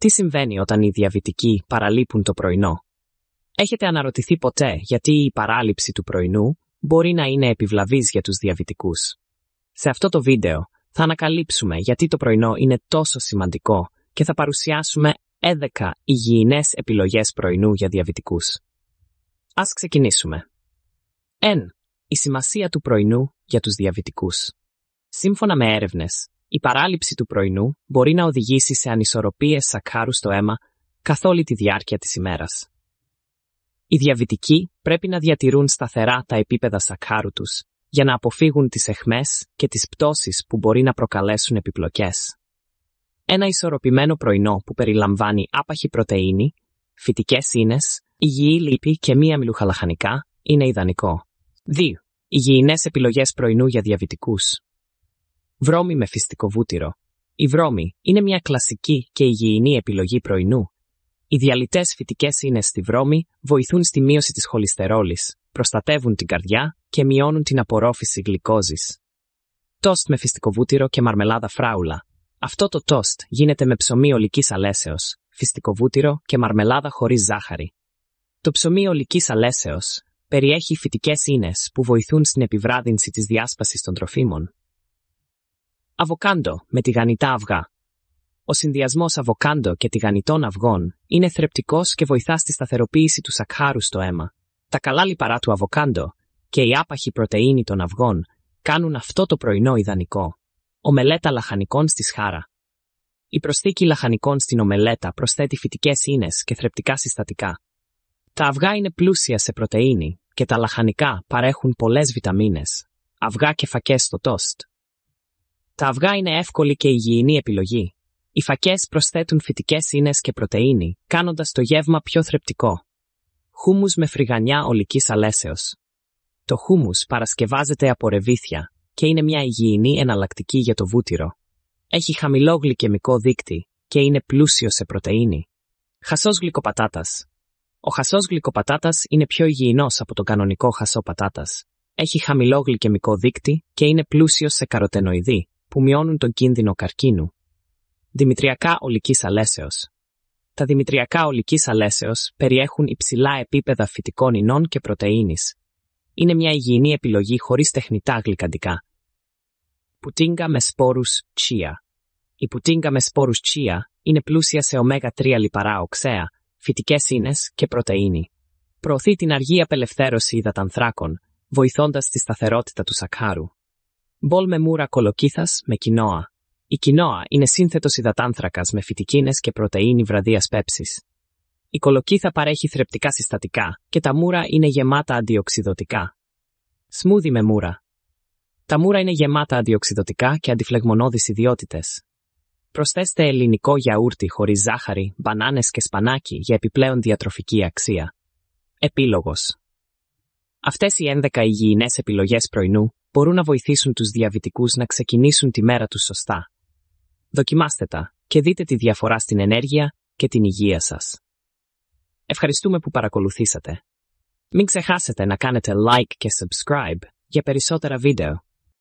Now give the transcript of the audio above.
Τι συμβαίνει όταν οι διαβητικοί παραλείπουν το πρωινό. Έχετε αναρωτηθεί ποτέ γιατί η παράληψη του πρωινού μπορεί να είναι επιβλαβής για τους διαβητικούς. Σε αυτό το βίντεο θα ανακαλύψουμε γιατί το πρωινό είναι τόσο σημαντικό και θα παρουσιάσουμε 11 υγιεινές επιλογές πρωινού για διαβητικούς. Ας ξεκινήσουμε. 1. Η σημασία του πρωινού για τους διαβητικούς. Σύμφωνα με έρευνες, η παράληψη του πρωινού μπορεί να οδηγήσει σε ανισορροπίες σακάρου στο αίμα καθ' όλη τη διάρκεια της ημέρας. Οι διαβητικοί πρέπει να διατηρούν σταθερά τα επίπεδα σακχάρου τους για να αποφύγουν τις εχμές και τις πτώσεις που μπορεί να προκαλέσουν επιπλοκές. Ένα ισορροπημένο πρωινό που περιλαμβάνει άπαχη πρωτεΐνη, φυτικές ίνες, υγιή λίπη και μία μιλουχαλαχανικά είναι ιδανικό. 2. Υγιεινές επιλογές πρωινού για διαβητικούς. Βρώμη με φυστικό Η βρώμη είναι μια κλασική και υγιεινή επιλογή πρωινού. Οι διαλυτές φυτικές ίνε στη βρώμη βοηθούν στη μείωση της χολυστερόλης, προστατεύουν την καρδιά και μειώνουν την απορρόφηση γλυκόζης. Τόστ με φυστικό και μαρμελάδα φράουλα. Αυτό το τόστ γίνεται με ψωμί ολικής αλέσεως, φυστικό και μαρμελάδα χωρίς ζάχαρη. Το ψωμί ολικής αλέσεως περιέχει φυτικές ίνες που βοηθούν στην επιβράδυνση της διάσπασης των τροφίμων. Αβοκάντο με τη τηγανιτά αυγά. Ο συνδυασμός αβοκάντο και τη τηγανιτών αυγών είναι θρεπτικός και βοηθά στη σταθεροποίηση του σακχάρου στο αίμα. Τα καλά λιπαρά του αβοκάντο και η άπαχη πρωτενη των αυγών κάνουν αυτό το πρωινό ιδανικό. Ομελέτα λαχανικών στη σχάρα. Η προσθήκη λαχανικών στην ομελέτα προσθέτει φυτικές ίνες και θρεπτικά συστατικά. Τα αυγά είναι πλούσια σε πρωτενη και τα λαχανικά παρέχουν πολλές βιταμίνες. Αυγά και φακές στο τόστ τα αυγά είναι εύκολη και υγιεινή επιλογή. Οι φακές προσθέτουν φυτικές ίνες και πρωτενη, κάνοντας το γεύμα πιο θρεπτικό. Χούμους με φρυγανιά ολικής αλέσεως. Το χούμους παρασκευάζεται από ρεβίθια και είναι μια υγιεινή εναλλακτική για το βούτυρο. Έχει χαμηλό γλυκαιμικό δείκτη και είναι πλούσιο σε πρωτενη. Χασός γλυκοπατάτας. Ο χασός γλυκοπατάτας είναι πιο υγιεινός από τον κανονικό χασό πατάτας. Έχει χαμηλό γλυκαιμικό δείκτη και είναι πλούσιο σε καροτενοειδή, που μειώνουν τον κίνδυνο καρκίνου. Δημητριακά ολικής αλέσεως. Τα δημητριακά ολικής αλέσεως περιέχουν υψηλά επίπεδα φυτικών ινών και πρωτενη. Είναι μια υγιεινή επιλογή χωρίς τεχνητά γλυκαντικά. Πουτίνγκα με σπόρους τσία. Η πουτίνγκα με σπόρους τσία είναι πλούσια σε ω3 λιπαρά οξέα, φυτικές ίνες και πρωτενη. Προωθεί την αργή απελευθέρωση υδατανθράκων, βοηθώντας τη σταθερότητα του σακάρου. Μπολ με μούρα κολοκύθας με κοινόα. Η κοινόα είναι σύνθετος υδατάνθρακας με φυτικίνες και πρωτενη βραδίας πέψης. Η κολοκύθα παρέχει θρεπτικά συστατικά και τα μούρα είναι γεμάτα αντιοξυδοτικά. Σμούδι με μούρα. Τα μούρα είναι γεμάτα αντιοξυδοτικά και αντιφλεγμονώδεις ιδιότητες. Προσθέστε ελληνικό γιαούρτι χωρίς ζάχαρη, μπανάνες και σπανάκι για επιπλέον διατροφική αξία. Επίλογος αυτές οι 11 υγιεινές επιλογές πρωινού μπορούν να βοηθήσουν τους διαβητικούς να ξεκινήσουν τη μέρα τους σωστά. Δοκιμάστε τα και δείτε τη διαφορά στην ενέργεια και την υγεία σας. Ευχαριστούμε που παρακολουθήσατε. Μην ξεχάσετε να κάνετε like και subscribe για περισσότερα βίντεο.